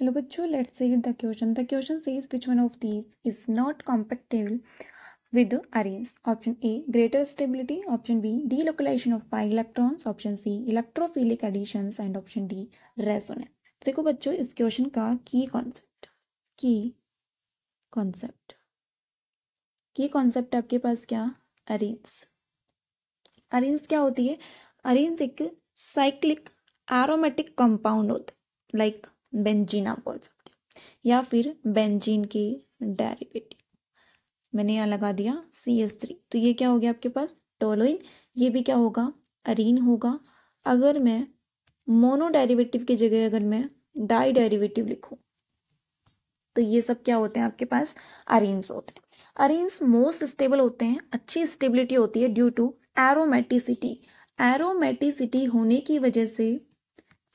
hello बच्चों let's see the question the question says which one of these is not compatible with arenes option A greater stability option B delocalization of pi electrons option C electrophilic additions and option D resonance देखो बच्चों इस question का की concept की concept की concept आपके पास क्या arenes arenes क्या होती है अरेन्स एक साइक्लिक एरोमेटिक कंपाउंड होता है लाइक बेंजीना बोल सकते हो या फिर बेंजीन की डेरिवेटिव मैंने यहाँ लगा दिया सी एस थ्री तो ये क्या हो गया आपके पास टोलोइन ये भी क्या होगा अरीन होगा अगर मैं मोनो डेरिवेटिव की जगह अगर मैं डाई डेरिवेटिव लिखूँ तो ये सब क्या होते हैं आपके पास अरेन्स होते हैं अरेन्स मोस्ट स्टेबल होते हैं अच्छी स्टेबिलिटी होती है ड्यू टू एरोमेटिसिटी एरोमेटिसिटी होने की वजह से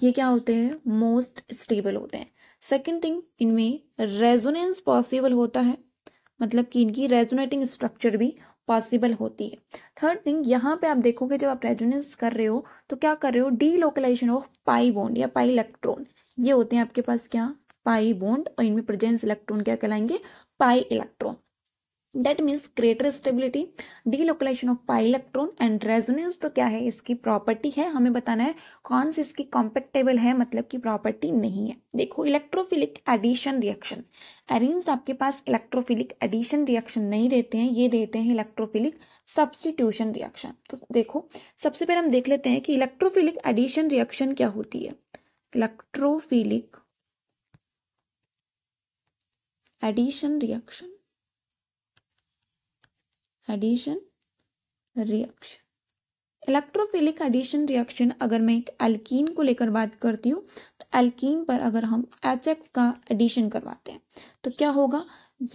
ये क्या होते हैं मोस्ट स्टेबल होते हैं सेकेंड थिंग इनमें रेजोनेंस पॉसिबल होता है मतलब कि इनकी रेजोनेटिंग स्ट्रक्चर भी पॉसिबल होती है थर्ड थिंग यहाँ पे आप देखोगे जब आप रेजोनेंस कर रहे हो तो क्या कर रहे हो delocalization of pi bond या पाई इलेक्ट्रॉन ये होते हैं आपके पास क्या पाई बॉन्ड और इनमें प्रेजेंस इलेक्ट्रॉन क्या कहलाएंगे pi electron that means greater stability localization of pi electron and resonance तो क्या है इसकी प्रॉपर्टी है हमें बताना है कौन सी इसकी कॉम्पेक्टेबल है मतलब की प्रॉपर्टी नहीं है देखो इलेक्ट्रोफिलिक एडिशन रिएक्शन एरिन्स आपके पास इलेक्ट्रोफिलिक एडिशन रिएक्शन नहीं देते हैं ये देते हैं इलेक्ट्रोफिलिक सब्सटीट्यूशन रिएक्शन तो देखो सबसे पहले हम देख लेते हैं कि इलेक्ट्रोफिलिक एडिशन रिएक्शन क्या होती है electrophilic addition reaction addition reaction electrophilic addition reaction अगर मैं एक एल्कीन को लेकर बात करती हूँ तो एल्कीन पर अगर हम एच एक्स का एडिशन करवाते हैं तो क्या होगा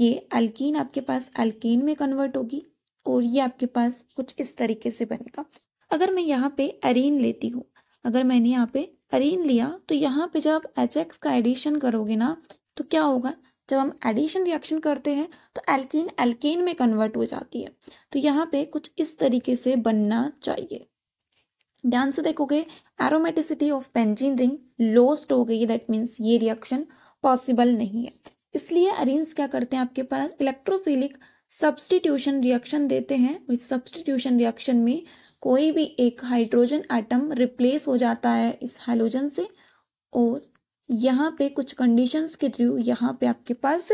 ये एल्कीन आपके पास एल्कीन में कन्वर्ट होगी और ये आपके पास कुछ इस तरीके से बनेगा अगर मैं यहाँ पे अरीन लेती हूँ अगर मैंने यहाँ पे अरीन लिया तो यहाँ पे जब एच एक्स का एडिशन करोगे ना तो क्या होगा जब हम एडिशन रिएक्शन करते हैं तो एल्कीन एल्कीन में कन्वर्ट हो जाती है तो यहाँ पे कुछ इस तरीके से बनना चाहिए ध्यान से देखोगे aromaticity of benzene ring lost हो गई दैट मीन्स ये रिएक्शन पॉसिबल नहीं है इसलिए अरिन्स क्या करते हैं आपके पास इलेक्ट्रोफिलिक सब्सटीट्यूशन रिएक्शन देते हैं इस सब्सटीट्यूशन रिएक्शन में कोई भी एक हाइड्रोजन आइटम रिप्लेस हो जाता है इस हाइलोजन से और यहाँ पे कुछ कंडीशंस के थ्रू यहाँ पे आपके पास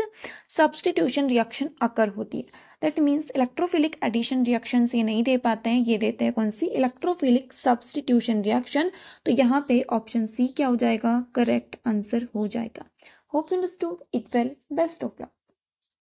सब्सटीट्यूशन रिएक्शन अकर होती है that means electrophilic addition reaction ये नहीं दे पाते हैं ये देते हैं कौन सी इलेक्ट्रोफिलिक सब्सटीट्यूशन रिएक्शन तो यहाँ पे ऑप्शन सी क्या हो जाएगा करेक्ट आंसर हो जाएगा hope you understood it well best of luck